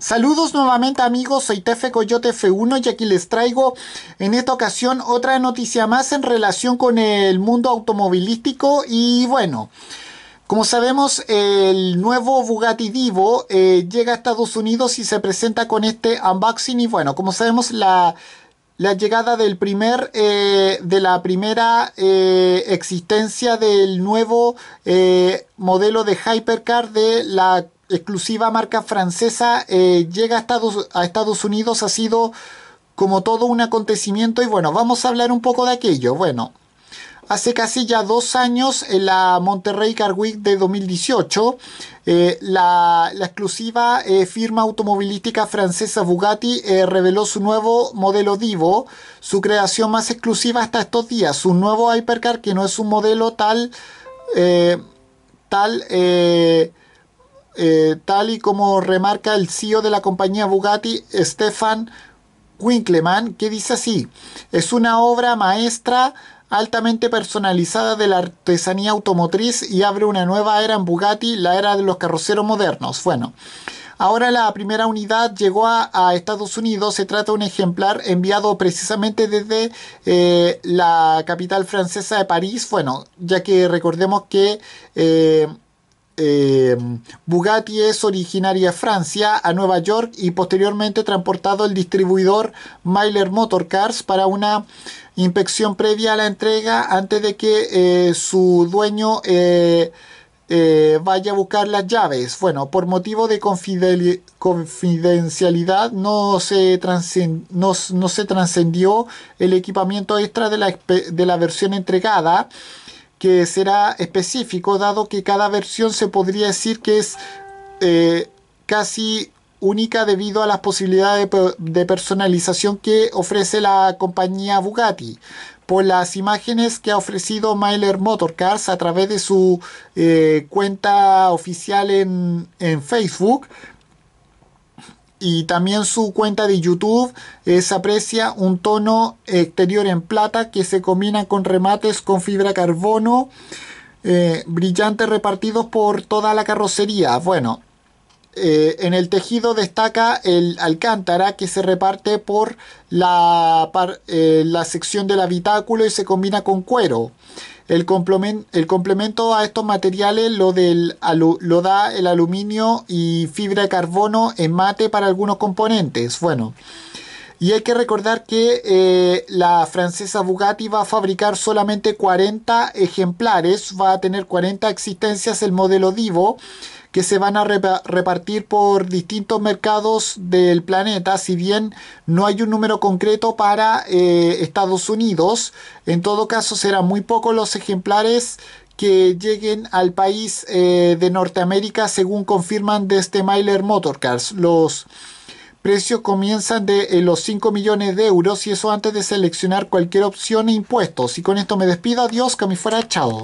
Saludos nuevamente amigos, soy Tefe Coyote F1 y aquí les traigo en esta ocasión otra noticia más en relación con el mundo automovilístico y bueno, como sabemos el nuevo Bugatti Divo eh, llega a Estados Unidos y se presenta con este unboxing y bueno, como sabemos la, llegada del primer, eh, de la primera eh, existencia del nuevo modelo de Hypercar de la exclusiva marca francesa eh, llega a Estados, a Estados Unidos ha sido como todo un acontecimiento y bueno, vamos a hablar un poco de aquello. Bueno, hace casi ya dos años en la Monterrey Car Week de 2018, eh, la, exclusiva eh, firma automovilística francesa Bugatti reveló su nuevo modelo Divo, su creación más exclusiva hasta estos días, su nuevo Hypercar que no es un modelo tal, tal, eh, tal y como remarca el CEO de la compañía Bugatti, Stefan Winkleman, que dice así, es una obra maestra altamente personalizada de la artesanía automotriz y abre una nueva era en Bugatti, la era de los carroceros modernos. Bueno, ahora la primera unidad llegó a, Estados Unidos, se trata de un ejemplar enviado precisamente desde eh, la capital francesa de París, bueno, ya que recordemos que... Eh, eh, Bugatti es originaria de Francia, a Nueva York y posteriormente transportado el distribuidor Myler Motorcars para una inspección previa a la entrega antes de que eh, su dueño eh, vaya a buscar las llaves. Bueno, por motivo de confidencialidad no se, no se trascendió el equipamiento extra de la versión entregada que será específico, dado que cada versión se podría decir que es eh, casi única debido a las posibilidades de, personalización que ofrece la compañía Bugatti por las imágenes que ha ofrecido Myler Motorcars a través de su eh, cuenta oficial en, en Facebook, y también su cuenta de YouTube se aprecia un tono exterior en plata que se combina con remates con fibra carbono eh, brillantes repartidos por toda la carrocería. Bueno, eh, en el tejido destaca el alcántara que se reparte por la, eh, la sección del habitáculo y se combina con cuero. El, complemento, el complemento a estos materiales lo, del, lo da el aluminio y fibra de carbono en mate para algunos componentes. Bueno, y hay que recordar que eh, la francesa Bugatti va a fabricar solamente 40 ejemplares, va a tener 40 existencias el modelo Divo que se van a repartir por distintos mercados del planeta, si bien no hay un número concreto para eh, Estados Unidos, en todo caso serán muy pocos los ejemplares que lleguen al país eh, de Norteamérica, según confirman desde este Myler Motorcars. Los precios comienzan de eh, los 5 millones de euros y eso antes de seleccionar cualquier opción e impuestos. Y con esto me despido, adiós, que me fuera, chao.